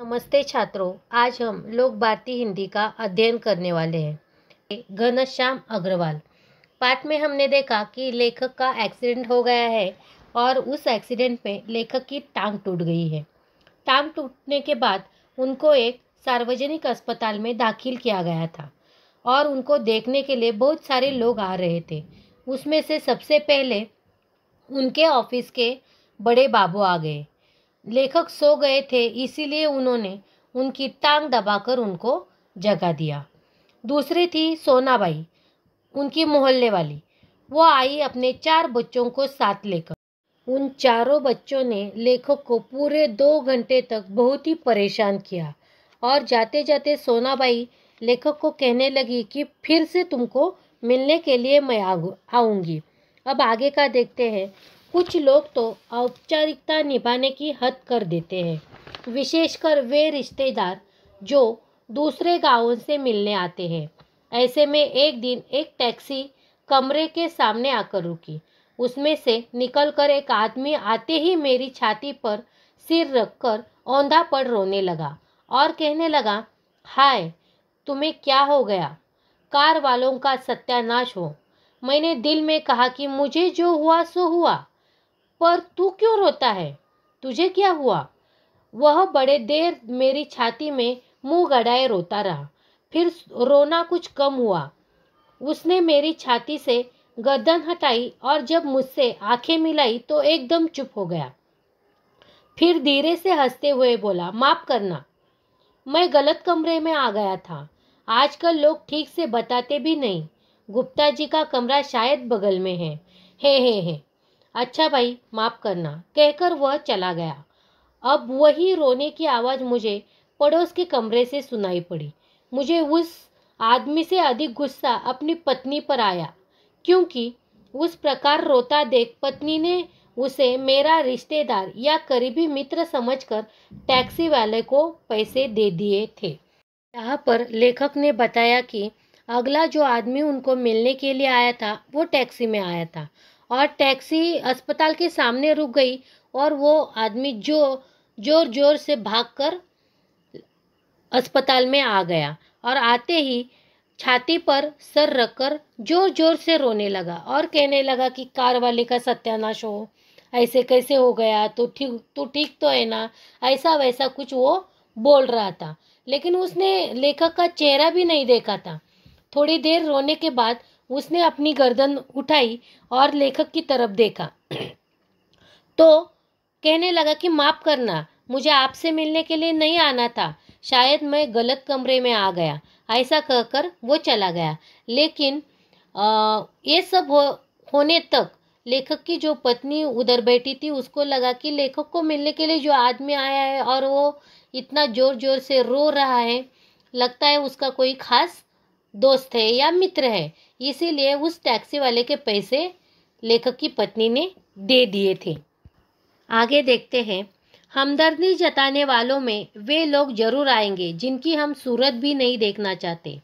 नमस्ते छात्रों आज हम लोक भारती हिंदी का अध्ययन करने वाले हैं घनश्याम अग्रवाल पाठ में हमने देखा कि लेखक का एक्सीडेंट हो गया है और उस एक्सीडेंट में लेखक की टांग टूट गई है टांग टूटने के बाद उनको एक सार्वजनिक अस्पताल में दाखिल किया गया था और उनको देखने के लिए बहुत सारे लोग आ रहे थे उसमें से सबसे पहले उनके ऑफिस के बड़े बाबू आ गए लेखक सो गए थे इसीलिए उन्होंने उनकी टांग दबाकर उनको जगा दिया दूसरी थी सोनाबाई उनकी मोहल्ले वाली वो आई अपने चार बच्चों को साथ लेकर उन चारों बच्चों ने लेखक को पूरे दो घंटे तक बहुत ही परेशान किया और जाते जाते सोनाबाई लेखक को कहने लगी कि फिर से तुमको मिलने के लिए मैं आऊँगी अब आगे का देखते हैं कुछ लोग तो औपचारिकता निभाने की हद कर देते हैं विशेषकर वे रिश्तेदार जो दूसरे गांवों से मिलने आते हैं ऐसे में एक दिन एक टैक्सी कमरे के सामने आकर रुकी उसमें से निकलकर एक आदमी आते ही मेरी छाती पर सिर रखकर औंधा पड़ रोने लगा और कहने लगा हाय तुम्हें क्या हो गया कार वालों का सत्यानाश हो मैंने दिल में कहा कि मुझे जो हुआ सो हुआ पर तू क्यों रोता है तुझे क्या हुआ वह बड़े देर मेरी छाती में मुंह गड़ाए रोता रहा फिर रोना कुछ कम हुआ उसने मेरी छाती से गर्दन हटाई और जब मुझसे आंखें मिलाई तो एकदम चुप हो गया फिर धीरे से हंसते हुए बोला माफ करना मैं गलत कमरे में आ गया था आजकल लोग ठीक से बताते भी नहीं गुप्ता जी का कमरा शायद बगल में है हे हे हे अच्छा भाई माफ़ करना कहकर वह चला गया अब वही रोने की आवाज़ मुझे पड़ोस के कमरे से सुनाई पड़ी मुझे उस आदमी से अधिक गुस्सा अपनी पत्नी पर आया क्योंकि उस प्रकार रोता देख पत्नी ने उसे मेरा रिश्तेदार या करीबी मित्र समझकर टैक्सी वाले को पैसे दे दिए थे यहाँ पर लेखक ने बताया कि अगला जो आदमी उनको मिलने के लिए आया था वो टैक्सी में आया था और टैक्सी अस्पताल के सामने रुक गई और वो आदमी जो जोर जोर से भागकर अस्पताल में आ गया और आते ही छाती पर सर रखकर जोर जोर से रोने लगा और कहने लगा कि कार वाले का सत्यानाश हो ऐसे कैसे हो गया तो ठीक तो ठीक तो है ना ऐसा वैसा कुछ वो बोल रहा था लेकिन उसने लेखक का चेहरा भी नहीं देखा था थोड़ी देर रोने के बाद उसने अपनी गर्दन उठाई और लेखक की तरफ देखा तो कहने लगा कि माफ़ करना मुझे आपसे मिलने के लिए नहीं आना था शायद मैं गलत कमरे में आ गया ऐसा कहकर वो चला गया लेकिन आ, ये सब हो होने तक लेखक की जो पत्नी उधर बैठी थी उसको लगा कि लेखक को मिलने के लिए जो आदमी आया है और वो इतना ज़ोर ज़ोर से रो रहा है लगता है उसका कोई खास दोस्त है या मित्र है इसीलिए उस टैक्सी वाले के पैसे लेखक की पत्नी ने दे दिए थे आगे देखते हैं हमदर्दी जताने वालों में वे लोग जरूर आएंगे जिनकी हम सूरत भी नहीं देखना चाहते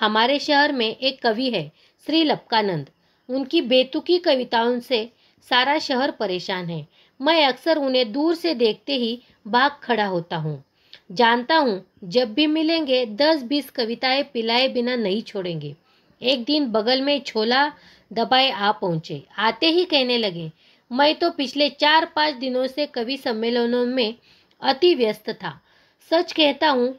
हमारे शहर में एक कवि है श्री लपकानंद उनकी बेतुकी कविताओं से सारा शहर परेशान है मैं अक्सर उन्हें दूर से देखते ही भाग खड़ा होता हूँ जानता हूँ जब भी मिलेंगे दस बीस कविताएं पिलाए बिना नहीं छोड़ेंगे एक दिन बगल में छोला दबाए आ पहुँचे आते ही कहने लगे मैं तो पिछले चार पाँच दिनों से कवि सम्मेलनों में अति व्यस्त था सच कहता हूँ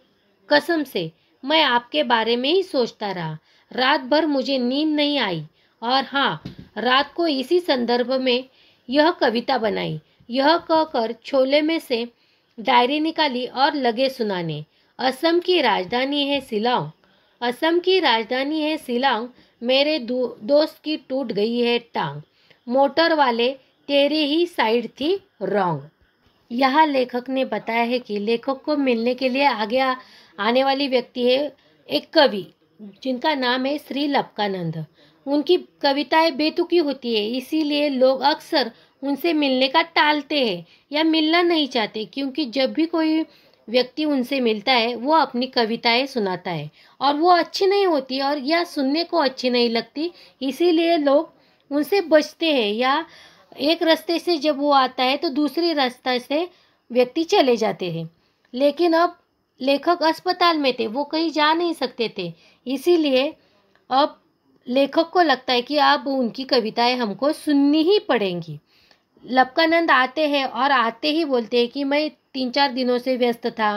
कसम से मैं आपके बारे में ही सोचता रहा रात भर मुझे नींद नहीं आई और हाँ रात को इसी संदर्भ में यह कविता बनाई यह कहकर छोले में से डायरी निकाली और लगे सुनाने असम की राजधानी है सिलोंग असम की राजधानी है सिलोंग मेरे दो, दोस्त की टूट गई है टांग मोटर वाले तेरे ही साइड थी रॉन्ग यह लेखक ने बताया है कि लेखक को मिलने के लिए आगे आने वाली व्यक्ति है एक कवि जिनका नाम है श्री लपकानंद उनकी कविताएं बेतुकी होती है इसीलिए लोग अक्सर उनसे मिलने का टालते हैं या मिलना नहीं चाहते क्योंकि जब भी कोई व्यक्ति उनसे मिलता है वो अपनी कविताएं सुनाता है और वो अच्छी नहीं होती और या सुनने को अच्छी नहीं लगती इसीलिए लोग उनसे बचते हैं या एक रास्ते से जब वो आता है तो दूसरे रास्ते से व्यक्ति चले जाते हैं लेकिन अब लेखक अस्पताल में थे वो कहीं जा नहीं सकते थे इसीलिए अब लेखक को लगता है कि अब उनकी कविताएं हमको सुननी ही पड़ेंगी लपकानंद आते हैं और आते ही बोलते हैं कि मैं तीन चार दिनों से व्यस्त था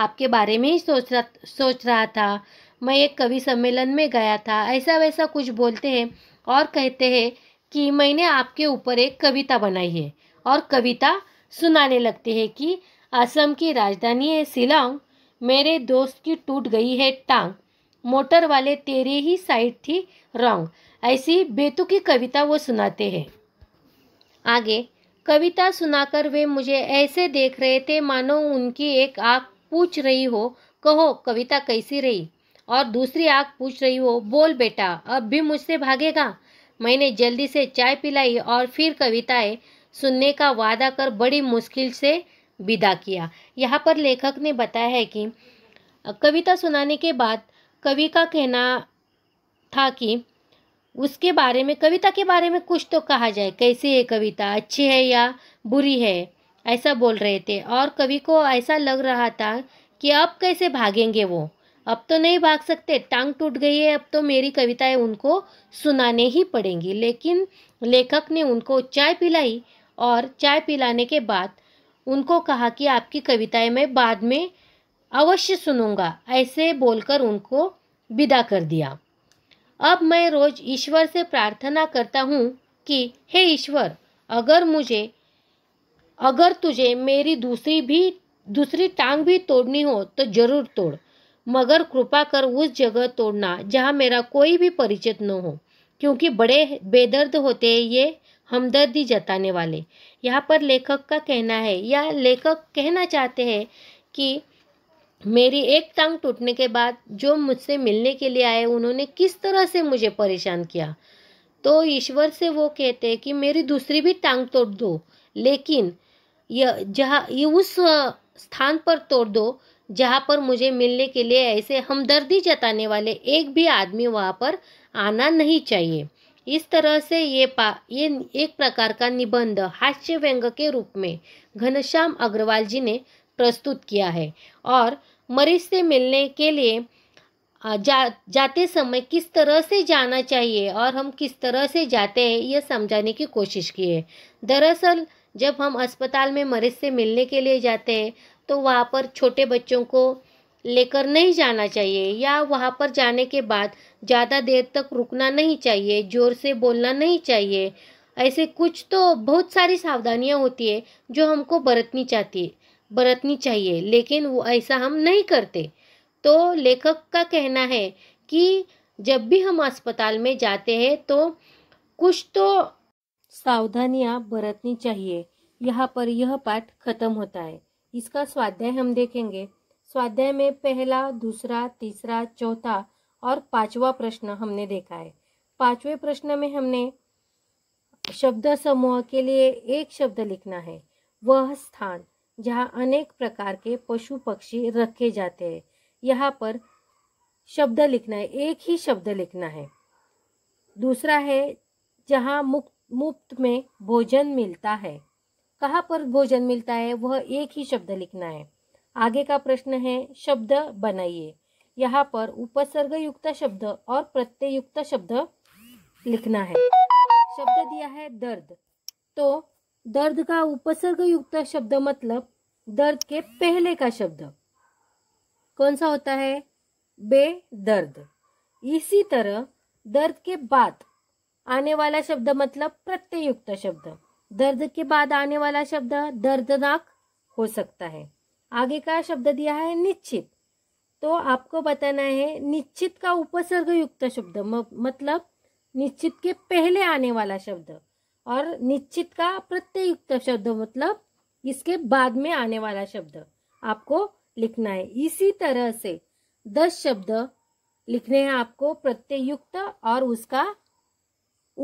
आपके बारे में ही सोच रहा सोच रहा था मैं एक कवि सम्मेलन में गया था ऐसा वैसा कुछ बोलते हैं और कहते हैं कि मैंने आपके ऊपर एक कविता बनाई है और कविता सुनाने लगते हैं कि असम की राजधानी है शिलोंग मेरे दोस्त की टूट गई है टांग मोटर वाले तेरे ही साइड थी रॉन्ग ऐसी बेतुकी कविता वो सुनाते हैं आगे कविता सुनाकर वे मुझे ऐसे देख रहे थे मानो उनकी एक आँख पूछ रही हो कहो कविता कैसी रही और दूसरी आँख पूछ रही हो बोल बेटा अब भी मुझसे भागेगा मैंने जल्दी से चाय पिलाई और फिर कविताएं सुनने का वादा कर बड़ी मुश्किल से विदा किया यहाँ पर लेखक ने बताया है कि कविता सुनाने के बाद कवि का कहना था कि उसके बारे में कविता के बारे में कुछ तो कहा जाए कैसी है कविता अच्छी है या बुरी है ऐसा बोल रहे थे और कवि को ऐसा लग रहा था कि अब कैसे भागेंगे वो अब तो नहीं भाग सकते टांग टूट गई है अब तो मेरी कविताएं उनको सुनाने ही पड़ेंगी लेकिन लेखक ने उनको चाय पिलाई और चाय पिलाने के बाद उनको कहा कि आपकी कविताएं मैं बाद में अवश्य सुनूंगा ऐसे बोलकर उनको विदा कर दिया अब मैं रोज ईश्वर से प्रार्थना करता हूँ कि हे ईश्वर अगर मुझे अगर तुझे मेरी दूसरी भी दूसरी टांग भी तोड़नी हो तो जरूर तोड़ मगर कृपा कर उस जगह तोड़ना जहाँ मेरा कोई भी परिचित न हो क्योंकि बड़े बेदर्द होते हैं ये हमदर्दी जताने वाले यहाँ पर लेखक का कहना है या लेखक कहना चाहते हैं कि मेरी एक टांग टूटने के बाद जो मुझसे मिलने के लिए आए उन्होंने किस तरह से मुझे परेशान किया तो ईश्वर से वो कहते हैं कि मेरी दूसरी भी टांग तोड़ दो लेकिन यह जहाँ ये उस स्थान पर तोड़ दो जहाँ पर मुझे मिलने के लिए ऐसे हमदर्दी जताने वाले एक भी आदमी वहाँ पर आना नहीं चाहिए इस तरह से ये पा ये एक प्रकार का निबंध हास्य व्यंग के रूप में घनश्याम अग्रवाल जी ने प्रस्तुत किया है और मरीज से मिलने के लिए जा, जाते समय किस तरह से जाना चाहिए और हम किस तरह से जाते हैं यह समझाने की कोशिश की है दरअसल जब हम अस्पताल में मरीज से मिलने के लिए जाते हैं तो वहाँ पर छोटे बच्चों को लेकर नहीं जाना चाहिए या वहाँ पर जाने के बाद ज़्यादा देर तक रुकना नहीं चाहिए ज़ोर से बोलना नहीं चाहिए ऐसे कुछ तो बहुत सारी सावधानियाँ होती है जो हमको बरतनी चाहती है बरतनी चाहिए लेकिन वो ऐसा हम नहीं करते तो लेखक का कहना है कि जब भी हम अस्पताल में जाते हैं तो कुछ तो सावधानियां बरतनी चाहिए यहाँ पर यह पाठ खत्म होता है इसका स्वाध्याय हम देखेंगे स्वाध्याय में पहला दूसरा तीसरा चौथा और पांचवा प्रश्न हमने देखा है पांचवें प्रश्न में हमने शब्द समूह के लिए एक शब्द लिखना है वह स्थान जहाँ अनेक प्रकार के पशु पक्षी रखे जाते हैं यहाँ पर शब्द लिखना है एक ही शब्द लिखना है दूसरा है जहाँ मुक्त मुफ्त में भोजन मिलता है कहाँ पर भोजन मिलता है वह एक ही शब्द लिखना है आगे का प्रश्न है शब्द बनाइए यहाँ पर उपसर्ग युक्त शब्द और प्रत्यय युक्त शब्द लिखना है शब्द दिया है दर्द तो दर्द का उपसर्ग युक्त शब्द मतलब दर्द के पहले का शब्द कौन सा होता है बे दर्द इसी तरह दर्द के बाद आने वाला शब्द मतलब प्रत्ययुक्त शब्द दर्द के बाद आने वाला शब्द दर्दनाक हो सकता है आगे का शब्द दिया है निश्चित तो आपको बताना है निश्चित का उपसर्ग युक्त शब्द मतलब निश्चित के पहले आने वाला शब्द और निश्चित का प्रत्ययुक्त शब्द मतलब इसके बाद में आने वाला शब्द आपको लिखना है इसी तरह से दस शब्द लिखने हैं आपको प्रत्ययुक्त और उसका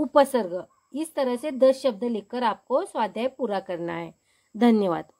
उपसर्ग इस तरह से दस शब्द लिखकर आपको स्वाध्याय पूरा करना है धन्यवाद